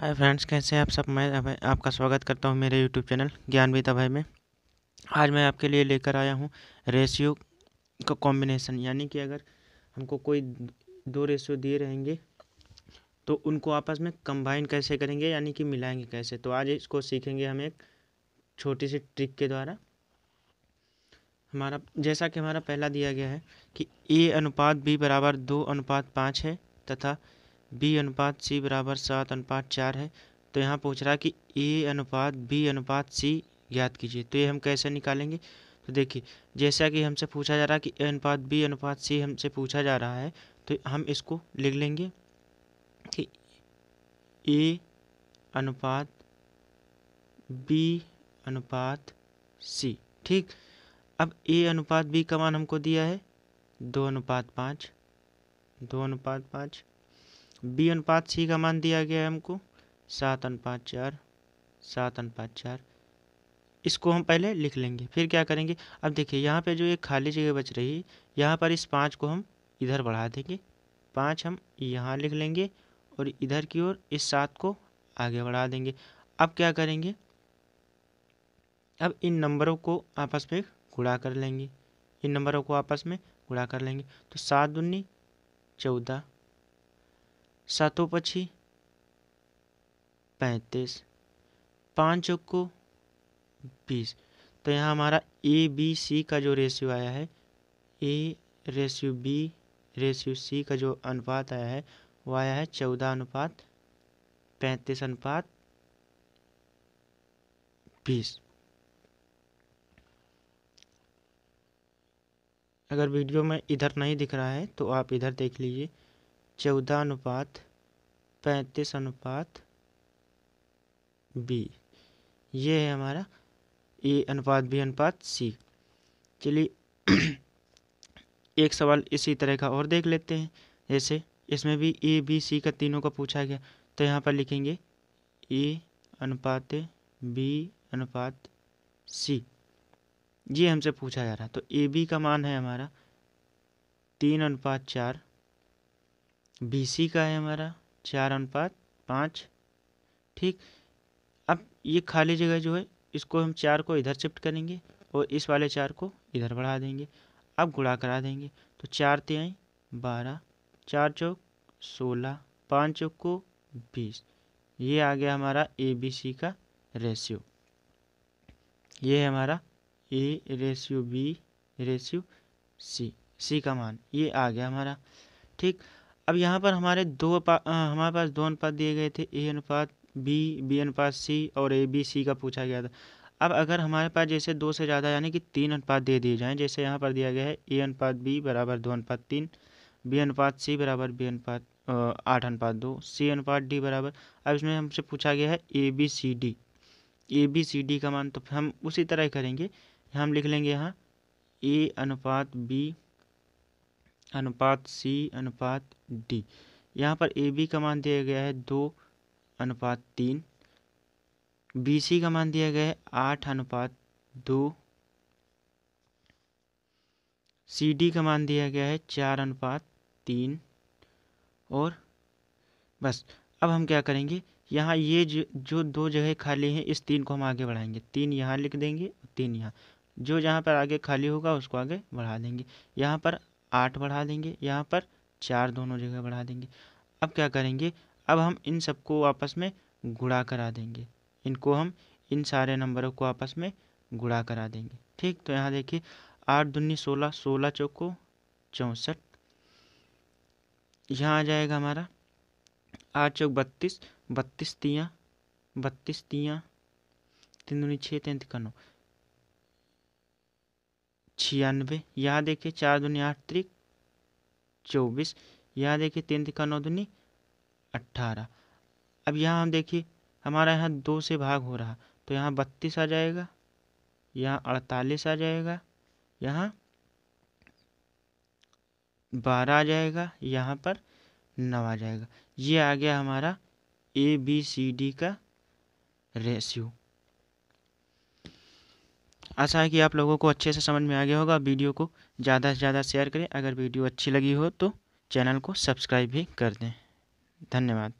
hi friends कैसे हैं आप सब मैं आपका स्वागत करता हूं मेरे यूट्यूब चैनल ज्ञानविद अभय में आज मैं आपके लिए लेकर आया हूं रेशियो का कॉम्बिनेशन यानी कि अगर हमको कोई दो रेशियो दिए रहेंगे तो उनको आपस में कंबाइन कैसे करेंगे यानी कि मिलाएंगे कैसे तो आज इसको सीखेंगे हम एक छोटी सी ट्रिक के द्वारा हमारा जैसा कि हमारा पहला दिया गया है कि ए अनुपात बी बराबर दो अनुपात पाँच है तथा बी अनुपात सी बराबर सात अनुपात चार है तो यहाँ पूछ रहा है कि ए अनुपात बी अनुपात सी ज्ञात कीजिए तो ये हम कैसे निकालेंगे तो देखिए जैसा कि हमसे पूछा जा रहा है कि ए अनुपात बी अनुपात सी हमसे पूछा जा रहा है तो हम इसको लिख लेंगे कि ए अनुपात बी अनुपात सी ठीक अब ए अनुपात बी का मान हमको दिया है दो अनुपात पाँच दो अनुपात पाँच बी अनुपात सी का मान दिया गया है हमको सात अनुपात चार सात अनुपात चार इसको हम पहले लिख लेंगे फिर क्या करेंगे अब देखिए यहाँ पे जो एक खाली जगह बच रही है यहाँ पर इस पाँच को हम इधर बढ़ा देंगे पाँच हम यहाँ लिख लेंगे और इधर की ओर इस सात को आगे बढ़ा देंगे अब क्या करेंगे अब इन नंबरों को आपस में गुड़ा कर लेंगे इन नंबरों को आपस में गुड़ा कर लेंगे तो सात दुनी चौदह सातों पची पैंतीस पाँच चौको बीस तो यहाँ हमारा ए बी सी का जो रेशियो आया है A ratio B ratio C का जो अनुपात आया है वो आया है चौदह अनुपात पैंतीस अनुपात बीस अगर वीडियो में इधर नहीं दिख रहा है तो आप इधर देख लीजिए चौदह अनुपात पैंतीस अनुपात बी ये है हमारा ए अनुपात बी अनुपात सी चलिए एक सवाल इसी तरह का और देख लेते हैं जैसे इसमें भी ए बी सी का तीनों का पूछा गया तो यहाँ पर लिखेंगे ए अनुपात बी अनुपात सी ये हमसे पूछा जा रहा है तो ए बी का मान है हमारा तीन अनुपात चार बीसी का है हमारा चार अनुपात पाँच ठीक अब ये खाली जगह जो है इसको हम चार को इधर शिफ्ट करेंगे और इस वाले चार को इधर बढ़ा देंगे अब गुड़ा करा देंगे तो चार त्याई बारह चार चौक सोलह पाँच चौक को बीस ये आ गया हमारा ए बी सी का रेशियो ये है हमारा A ratio B ratio C C का मान ये आ गया हमारा ठीक अब यहाँ पर हमारे दो हमारे पास दो अनुपात दिए गए थे ए अनुपात बी बी अनुपात सी और ए बी सी का पूछा गया था अब अगर हमारे पास जैसे दो से ज़्यादा यानी कि तीन अनुपात दे दिए जाएँ जैसे यहाँ पर दिया गया है ए अनुपात बी बराबर दो अनुपात तीन बी अनुपात सी बराबर बी अनुपात आठ अनुपात दो सी अनुपात डी बराबर अब इसमें हमसे पूछा गया है A B C D A B C D का मान तो हम उसी तरह ही करेंगे हम लिख लेंगे यहाँ ए अनुपात बी अनुपात सी अनुपात डी यहाँ पर ए बी का मान दिया गया है दो अनुपात तीन बी सी का मान दिया गया है आठ अनुपात दो सी डी का मान दिया गया है चार अनुपात तीन और बस अब हम क्या करेंगे यहाँ ये जो जो दो जगह खाली हैं इस तीन को हम आगे बढ़ाएंगे तीन यहाँ लिख देंगे तीन यहाँ जो जहाँ पर आगे खाली होगा उसको आगे बढ़ा देंगे यहाँ पर आठ बढ़ा देंगे यहाँ पर चार दोनों जगह बढ़ा देंगे अब क्या करेंगे अब हम इन सबको आपस में गुड़ा करा देंगे इनको हम इन सारे नंबरों को आपस में गुड़ा करा देंगे ठीक तो यहाँ देखिए आठ दुनी सोलह सोलह चौको चौंसठ यहाँ आ जाएगा हमारा आठ चौक बत्तीस बत्तीस तियाँ बत्तीस तियाँ तीन दूनी छः तैंतीस का नौ छियानवे यहाँ देखिए चार दुनिया आठ त्रिक चौबीस यहाँ देखिए तीन तिका नौ दुनी अट्ठारह अब यहाँ हम देखिए हमारा यहाँ दो से भाग हो रहा तो यहाँ बत्तीस आ जाएगा यहाँ अड़तालीस आ जाएगा यहाँ बारह आ जाएगा यहाँ पर नौ आ जाएगा ये आ गया हमारा ए बी सी डी का रेशियो आशा है कि आप लोगों को अच्छे से समझ में आ गया होगा वीडियो को ज़्यादा से ज़्यादा शेयर करें अगर वीडियो अच्छी लगी हो तो चैनल को सब्सक्राइब भी कर दें धन्यवाद